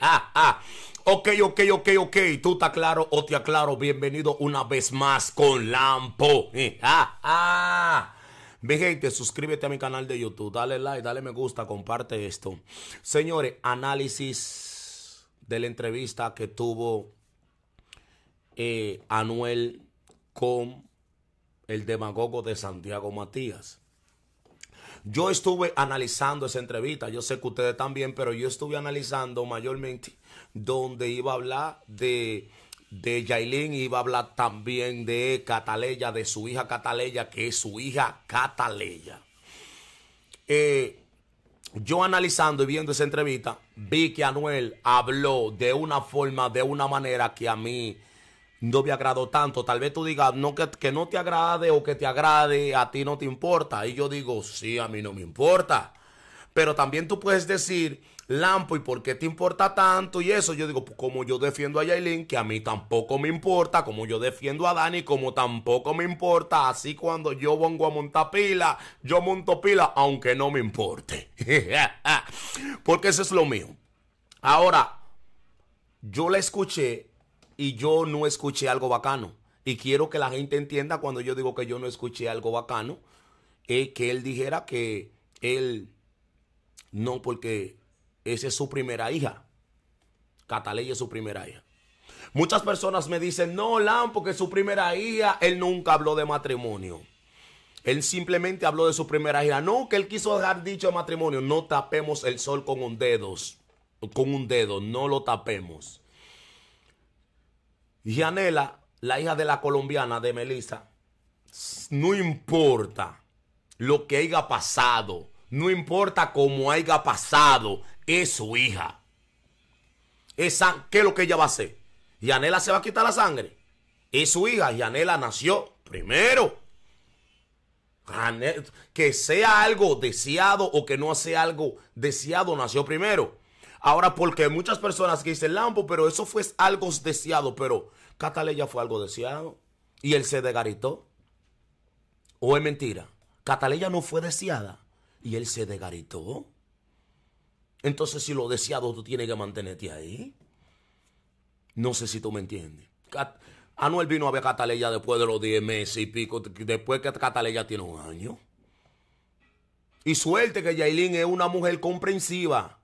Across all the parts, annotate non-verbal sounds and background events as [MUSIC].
Ah, ah. Ok, ok, ok, ok. Tú te aclaro o te aclaro. Bienvenido una vez más con Lampo. Ve ah, gente, suscríbete a mi canal de YouTube. Dale like, dale me gusta, comparte esto. Señores, análisis de la entrevista que tuvo eh, Anuel con el demagogo de Santiago Matías. Yo estuve analizando esa entrevista, yo sé que ustedes también, pero yo estuve analizando mayormente donde iba a hablar de de Yailin iba a hablar también de Cataleya, de su hija Cataleya, que es su hija Cataleya. Eh, yo analizando y viendo esa entrevista, vi que Anuel habló de una forma, de una manera que a mí no me agrado tanto. Tal vez tú digas no, que, no te agrade o que te agrade, a ti no te importa. Y yo digo, sí, a mí no me importa. Pero también tú puedes decir, Lampo, ¿y por qué te importa tanto? Y eso yo digo, pues como yo defiendo a Yailin, que a mí tampoco me importa, como yo defiendo a Dani, como tampoco me importa, así cuando yo vengo a montar pila, yo monto pila, aunque no me importe. [LAUGHS] Porque eso es lo mío. Ahora, yo la escuché y yo no escuché algo bacano. Y quiero que la gente entienda cuando yo digo que yo no escuché algo bacano, eh, que él dijera que él no, porque esa es su primera hija. Cataleya es su primera hija. Muchas personas me dicen, no, Lam, porque su primera hija, él nunca habló de matrimonio. Él simplemente habló de su primera hija. No, que él quiso dejar dicho matrimonio. No tapemos el sol con un dedo. Con un dedo, no lo tapemos. Yanela, la hija de la colombiana de Melissa, no importa lo que haya pasado, no importa cómo haya pasado, es su hija. Esa, ¿Qué es lo que ella va a hacer? Yanela se va a quitar la sangre. Es su hija. Yanela nació primero. Que sea algo deseado o que no sea algo deseado, nació primero. Ahora, porque muchas personas que dicen, Lampo, pero eso fue algo deseado, pero Cataleya fue algo deseado y él se degaritó. ¿O es mentira? Cataleya no fue deseada y él se degaritó. Entonces, si lo deseado, tú tienes que mantenerte ahí. No sé si tú me entiendes. Anuel vino a ver Cataleya después de los 10 meses y pico, después que Cataleya tiene un año. Y suerte que Yailin es una mujer comprensiva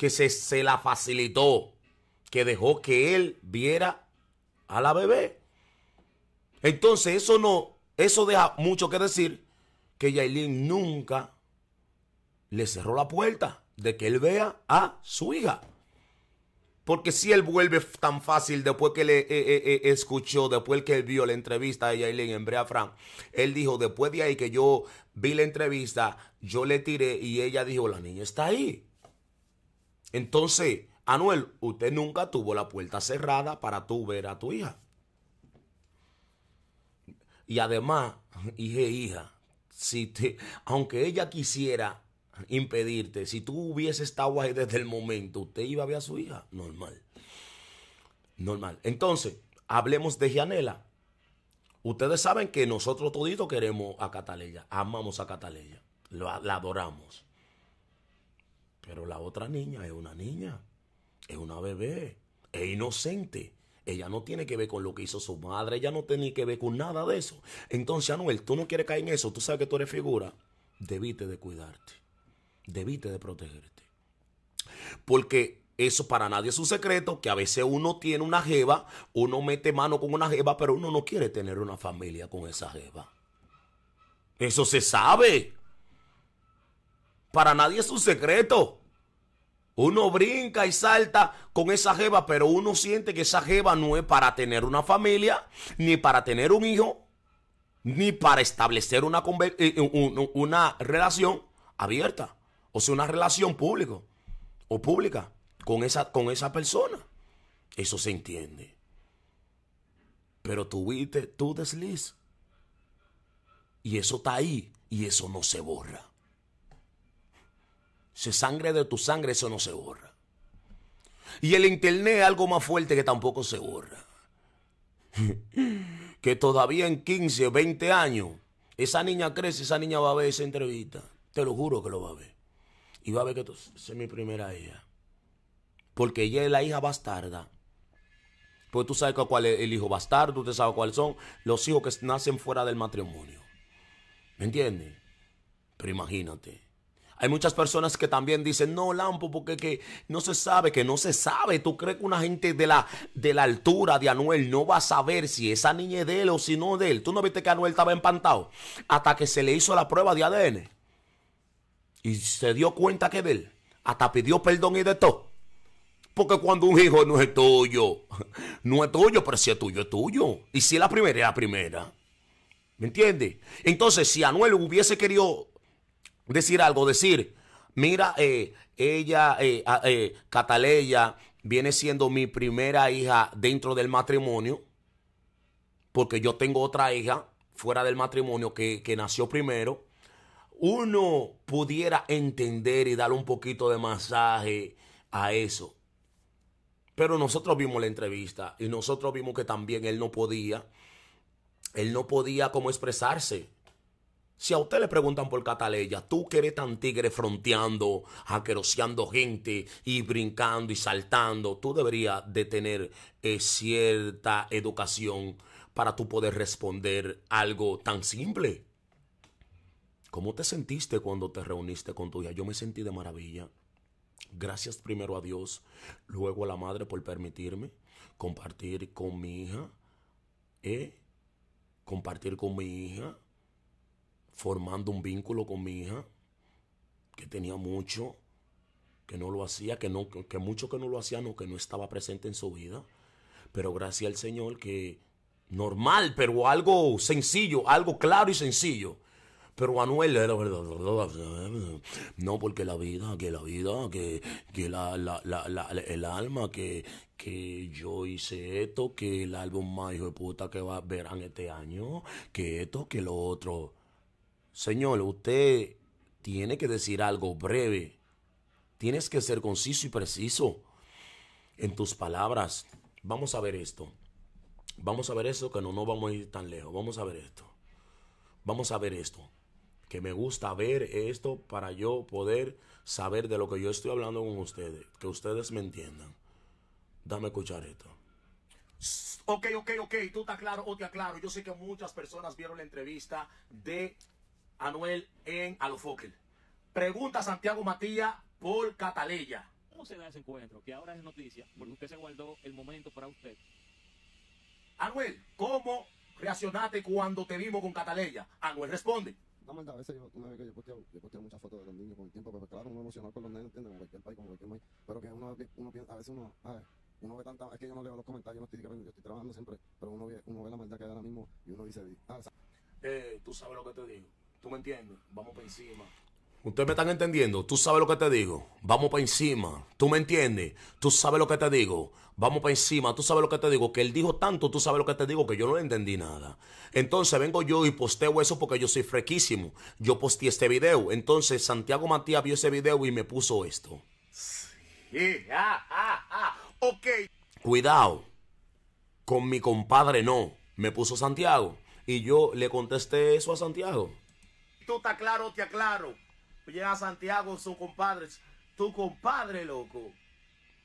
que se, la facilitó, que dejó que él viera a la bebé. Entonces, eso no, eso deja mucho que decir que Yailin nunca le cerró la puerta de que él vea a su hija. Porque si él vuelve tan fácil después que le eh, eh, eh, escuchó, después que él vio la entrevista de Yailin en Brea Frank, él dijo, después de ahí que yo vi la entrevista, yo le tiré y ella dijo, la niña está ahí. Entonces, Anuel, usted nunca tuvo la puerta cerrada para tú ver a tu hija. Y además, hija, hija, si te, aunque ella quisiera impedirte, si tú hubieses estado ahí desde el momento, usted iba a ver a su hija. Normal. Normal. Entonces, hablemos de Gianela. Ustedes saben que nosotros toditos queremos a Cataleya, amamos a Cataleya, la adoramos. Pero la otra niña es una niña, es una bebé, es inocente. Ella no tiene que ver con lo que hizo su madre, ella no tiene que ver con nada de eso. Entonces, Anuel, tú no quieres caer en eso, tú sabes que tú eres figura. debite de cuidarte, debiste de protegerte. Porque eso para nadie es un secreto, que a veces uno tiene una jeva, uno mete mano con una jeva, pero uno no quiere tener una familia con esa jeva. Eso se sabe. Para nadie es un secreto. Uno brinca y salta con esa jeva, pero uno siente que esa jeva no es para tener una familia, ni para tener un hijo, ni para establecer una, eh, eh, una relación abierta, o sea, una relación público o pública con esa, con esa persona. Eso se entiende. Pero viste, tú desliz. Y eso está ahí y eso no se borra se sangre de tu sangre, eso no se borra. Y el internet es algo más fuerte que tampoco se borra. [LAUGHS] que todavía en 15, 20 años, esa niña crece, esa niña va a ver esa entrevista. Te lo juro que lo va a ver. Y va a ver que es mi primera hija. Porque ella es la hija bastarda. Pues tú sabes cuál es el hijo bastardo, usted sabe cuáles son los hijos que nacen fuera del matrimonio. ¿Me entiendes? Pero imagínate. Hay muchas personas que también dicen, no, Lampo, porque que no se sabe, que no se sabe. ¿Tú crees que una gente de la, de la altura de Anuel no va a saber si esa niña es de él o si no de él? ¿Tú no viste que Anuel estaba empantado? Hasta que se le hizo la prueba de ADN. Y se dio cuenta que de él. Hasta pidió perdón y de todo. Porque cuando un hijo no es tuyo, [LAUGHS] no es tuyo, pero si es tuyo, es tuyo. Y si es la primera, es la primera. ¿Me entiendes? Entonces, si Anuel hubiese querido decir algo, decir, mira, eh, ella, eh, eh, Cataleya, viene siendo mi primera hija dentro del matrimonio, porque yo tengo otra hija fuera del matrimonio que, que nació primero, uno pudiera entender y darle un poquito de masaje a eso. Pero nosotros vimos la entrevista y nosotros vimos que también él no podía, él no podía como expresarse si a usted le preguntan por Cataleya, tú que eres tan tigre fronteando, aqueroseando gente y brincando y saltando, tú deberías de tener eh, cierta educación para tú poder responder algo tan simple. ¿Cómo te sentiste cuando te reuniste con tu hija? Yo me sentí de maravilla. Gracias primero a Dios, luego a la madre por permitirme compartir con mi hija, ¿eh? compartir con mi hija formando un vínculo con mi hija, que tenía mucho, que no lo hacía, que, no, que, mucho que no lo hacía, no, que no estaba presente en su vida. Pero gracias al Señor que normal, pero algo sencillo, algo claro y sencillo. Pero Anuel era no porque la vida, que la vida, que, que la, el alma, que, que yo hice esto, que el álbum más hijo de puta que va, verán este año, que esto, que lo otro. Señor, usted tiene que decir algo breve. Tienes que ser conciso y preciso en tus palabras. Vamos a ver esto. Vamos a ver esto, que no vamos a ir tan lejos. Vamos a ver esto. Vamos a ver esto. Que me gusta ver esto para yo poder saber de lo que yo estoy hablando con ustedes. Que ustedes me entiendan. Dame escuchar esto. Ok, ok, ok, tú te claro, o te aclaro. Yo sé que muchas personas vieron la entrevista de Anuel en Alofoque. Pregunta Santiago Matías por Cataleya. ¿Cómo se da ese encuentro? Que ahora es noticia, porque usted se guardó el momento para usted. Anuel, ¿cómo reaccionaste cuando te vimos con Cataleya? Anuel responde. La a veces yo, una vez que yo posteo, muchas fotos de los niños con el tiempo, pero claro, uno emocionado con los niños, ¿entiendes? Con cualquier país, con cualquier país. Pero que uno, piensa, a veces uno, a ver, uno ve tanta, es que yo no leo los comentarios, yo no estoy, yo estoy trabajando siempre, pero uno ve, uno ve la maldad que hay ahora mismo y uno dice, ah, eh, tú sabes lo que te digo. ¿Tú me entiendes? Vamos para encima. Ustedes me están entendiendo, tú sabes lo que te digo, vamos para encima, tú me entiendes, tú sabes lo que te digo, vamos para encima, tú sabes lo que te digo, que él dijo tanto, tú sabes lo que te digo, que yo no le entendí nada. Entonces vengo yo y posteo eso porque yo soy frequísimo, yo posteé este video, entonces Santiago Matías vio ese video y me puso esto. Sí, ah, ah, ah. ok. Cuidado, con mi compadre no, me puso Santiago y yo le contesté eso a Santiago tú te claro, te aclaro. Llega Santiago, su compadre, tu compadre, loco.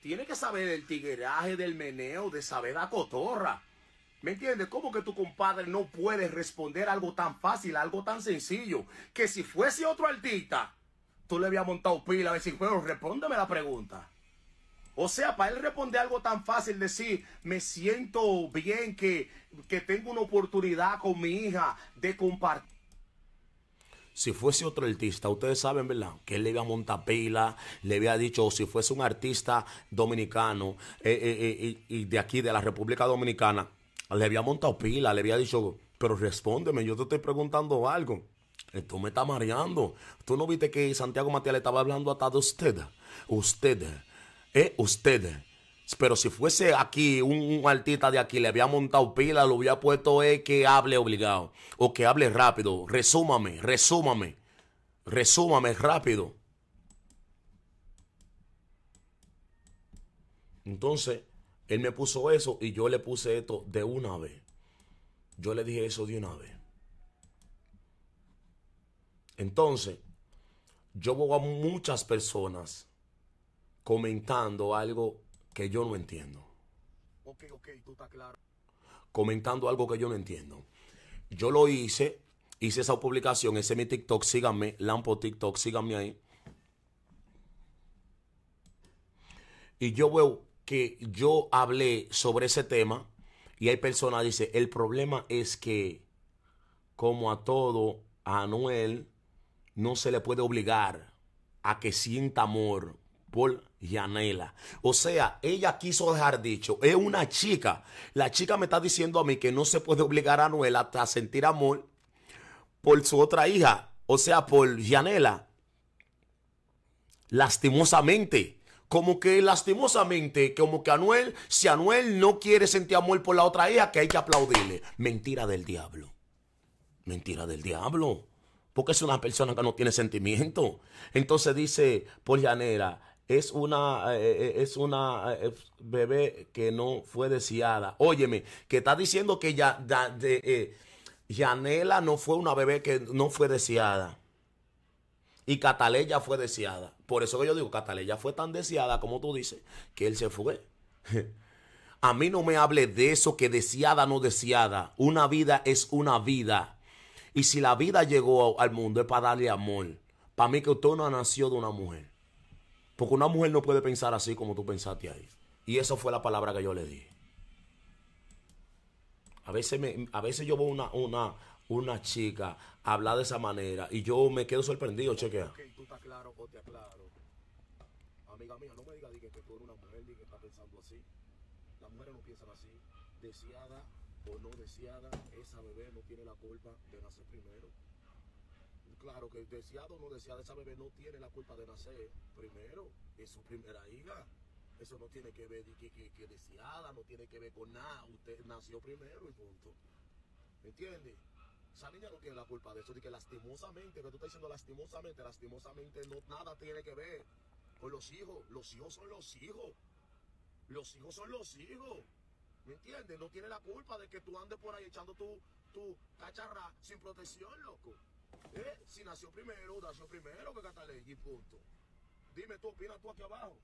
Tiene que saber del tigueraje, del meneo, de saber la cotorra. ¿Me entiendes? ¿Cómo que tu compadre no puede responder algo tan fácil, algo tan sencillo? Que si fuese otro artista, tú le habías montado pila a decir, pero respóndeme la pregunta. O sea, para él responder algo tan fácil, decir, me siento bien que tengo una oportunidad con mi hija de compartir. Si fuese otro artista, ustedes saben, ¿verdad? Que él le había montado pila, le había dicho, o si fuese un artista dominicano eh, eh, eh, y de aquí, de la República Dominicana, le había montado pila, le había dicho, pero respóndeme, yo te estoy preguntando algo. Tú me estás mareando. Tú no viste que Santiago Matías le estaba hablando hasta de usted. Usted. Eh, usted pero si fuese aquí, un, artista de aquí, le había montado pila, lo hubiera puesto es que hable obligado o que hable rápido. Resúmame, resúmame, resúmame rápido. Entonces, él me puso eso y yo le puse esto de una vez. Yo le dije eso de una vez. Entonces, yo veo a muchas personas comentando algo que yo no entiendo. Comentando algo que yo no entiendo. Yo lo hice, hice esa publicación, ese es mi TikTok, síganme, Lampo TikTok, síganme ahí. Y yo veo que yo hablé sobre ese tema y hay personas que dicen, el problema es que como a todo, a Noel. no se le puede obligar a que sienta amor por Yanela. O sea, ella quiso dejar dicho, es una chica. La chica me está diciendo a mí que no se puede obligar a Noel a sentir amor por su otra hija. O sea, por Yanela. Lastimosamente como que lastimosamente, como que Anuel, si Anuel no quiere sentir amor por la otra hija, que hay que aplaudirle. Mentira del diablo. Mentira del diablo. Porque es una persona que no tiene sentimiento. Entonces dice por Janela es una, eh, eh, eh, es una bebé que no fue deseada. Óyeme, que está diciendo que ya, de, Yanela no fue una bebé que no fue deseada. Y Cataleya fue deseada. Por eso que yo digo, Cataleya fue tan deseada como tú dices, que él se fue. [LAUGHS] A mí no me hable de eso que deseada no deseada. Una vida es una vida. Y si la vida llegó al mundo es para darle amor. Para mí que usted no nació de una mujer. Porque una mujer no puede pensar así como tú pensaste ahí. Y esa fue la palabra que yo le di. A veces, me, a veces yo veo una, una, una chica hablar de esa manera y yo me quedo sorprendido, chequea. Okay, tú estás claro o te aclaro. Amiga mía, no me digas que tú eres una mujer y que estás pensando así. Las mujeres no piensan así. Deseada o no deseada, esa bebé no tiene la culpa de nacer primero claro que deseado o no deseado, esa bebé no tiene la culpa de nacer primero, es su primera hija. Eso no tiene que ver que, que, que deseada, no tiene que ver con nada. Usted nació primero y punto. ¿Me entiendes? Esa niña no tiene la culpa de eso, de que lastimosamente, que tú estás diciendo lastimosamente, lastimosamente no nada tiene que ver con los hijos. Los hijos son los hijos. Los hijos son los hijos. ¿Me entiendes? No tiene la culpa de que tú andes por ahí echando tu, tu cacharra sin protección, loco. Eh, si nació primero, nació primero que punto. Dime tú, aquí abajo.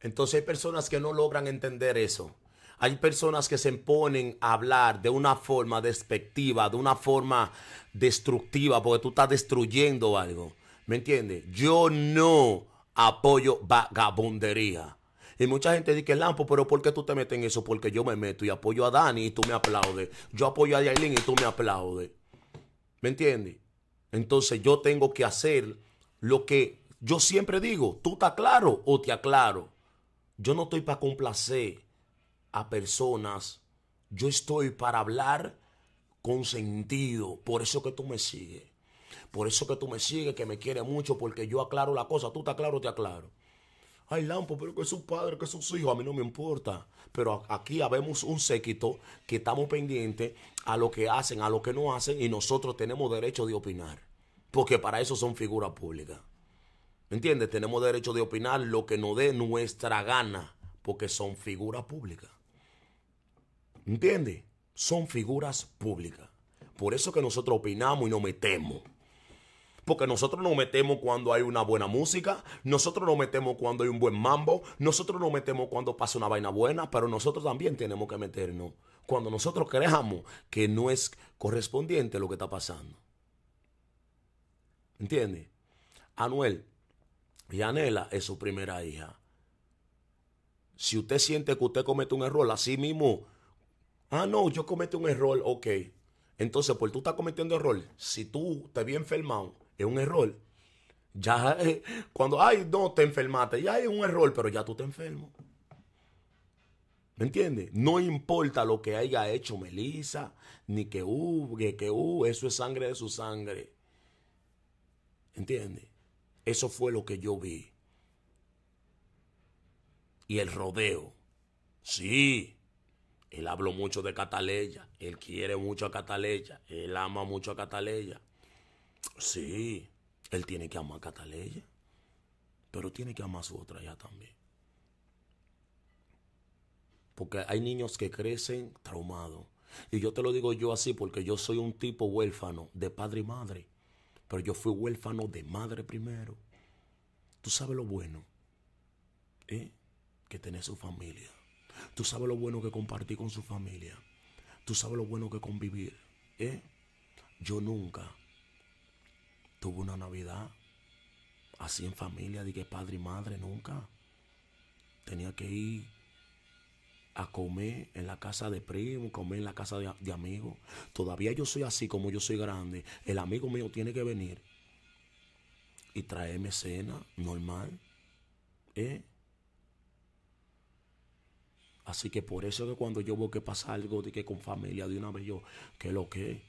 Entonces hay personas que no logran entender eso. Hay personas que se ponen a hablar de una forma despectiva, de una forma destructiva, porque tú estás destruyendo algo. ¿Me entiendes? Yo no apoyo vagabundería. Y mucha gente dice, Lampo, pero ¿por qué tú te metes en eso? Porque yo me meto y apoyo a Dani y tú me aplaudes. Yo apoyo a Yailin y tú me aplaudes. ¿Me entiendes? Entonces yo tengo que hacer lo que yo siempre digo, tú te aclaro o te aclaro. Yo no estoy para complacer a personas, yo estoy para hablar con sentido. Por eso que tú me sigues. Por eso que tú me sigues, que me quieres mucho, porque yo aclaro la cosa, tú te aclaro, te aclaro. Ay, Lampo, pero que es su padre, que es su hijo, a mí no me importa. Pero aquí habemos un séquito que estamos pendientes a lo que hacen, a lo que no hacen, y nosotros tenemos derecho de opinar. Porque para eso son figuras públicas. entiendes? Tenemos derecho de opinar lo que nos dé nuestra gana, porque son figuras públicas. ¿Entiendes? Son figuras públicas. Por eso que nosotros opinamos y nos metemos. Porque nosotros nos metemos cuando hay una buena música, nosotros nos metemos cuando hay un buen mambo, nosotros nos metemos cuando pasa una vaina buena, pero nosotros también tenemos que meternos cuando nosotros creamos que no es correspondiente lo que está pasando. ¿Entiendes? Anuel y Anela es su primera hija. Si usted siente que usted comete un error, así mismo, ah, no, yo cometo un error, ok. Entonces, pues tú estás cometiendo error. Si tú te vi enfermado, es un error. Ya eh, cuando, ay, no, te enfermaste, ya es un error, pero ya tú te enfermo. ¿Me entiendes? No importa lo que haya hecho Melissa, ni que que, que eso es sangre de su sangre. ¿Entiendes? Eso fue lo que yo vi. Y el rodeo. Sí. Él habló mucho de Cataleya. Él quiere mucho a Cataleya. Él ama mucho a Cataleya. Sí, él tiene que amar a Cataleya, pero tiene que amar a su otra ya también. Porque hay niños que crecen traumados. Y yo te lo digo yo así porque yo soy un tipo huérfano de padre y madre. Pero yo fui huérfano de madre primero. Tú sabes lo bueno ¿eh? que tener su familia. Tú sabes lo bueno que compartir con su familia. Tú sabes lo bueno que convivir. ¿eh? Yo nunca tuve una Navidad así en familia, de que padre y madre nunca. Tenía que ir a comer en la casa de primo, comer en la casa de, de amigos. Todavía yo soy así como yo soy grande. El amigo mío tiene que venir y traerme cena normal. ¿eh? Así que por eso que cuando yo veo que pasa algo de que con familia de una vez yo, que lo que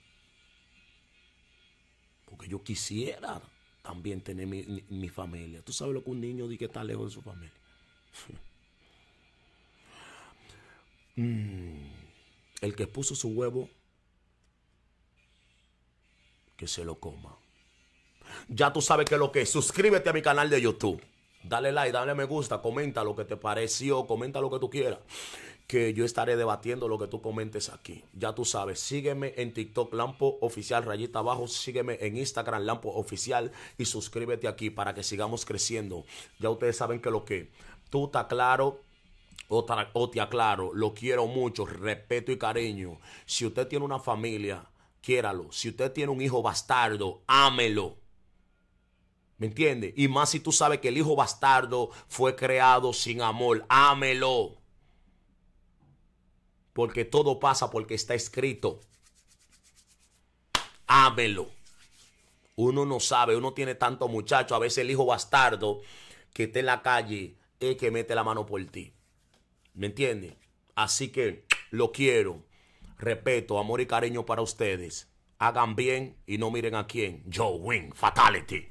porque yo quisiera también tener mi, familia. Tú sabes lo que un niño dice que está lejos de su familia. [LAUGHS] Mm. el que puso su huevo, que se lo coma. Ya tú sabes que lo que es. Suscríbete a mi canal de YouTube. Dale like, dale me gusta, comenta lo que te pareció, comenta lo que tú quieras que yo estaré debatiendo lo que tú comentes aquí. Ya tú sabes, sígueme en TikTok Lampo Oficial, rayita abajo, sígueme en Instagram Lampo Oficial y suscríbete aquí para que sigamos creciendo. Ya ustedes saben que lo que tú te claro. O, te aclaro, lo quiero mucho, respeto y cariño. Si usted tiene una familia, quiéralo. Si usted tiene un hijo bastardo, ámelo. ¿Me entiende? Y más si tú sabes que el hijo bastardo fue creado sin amor, ámelo porque todo pasa porque está escrito. Ámelo. Uno no sabe, uno tiene tanto muchacho, a veces el hijo bastardo que está en la calle es que mete la mano por ti. ¿Me entiendes? Así que lo quiero. Repeto, amor y cariño para ustedes. Hagan bien y no miren a quién. Joe Wing, Fatality.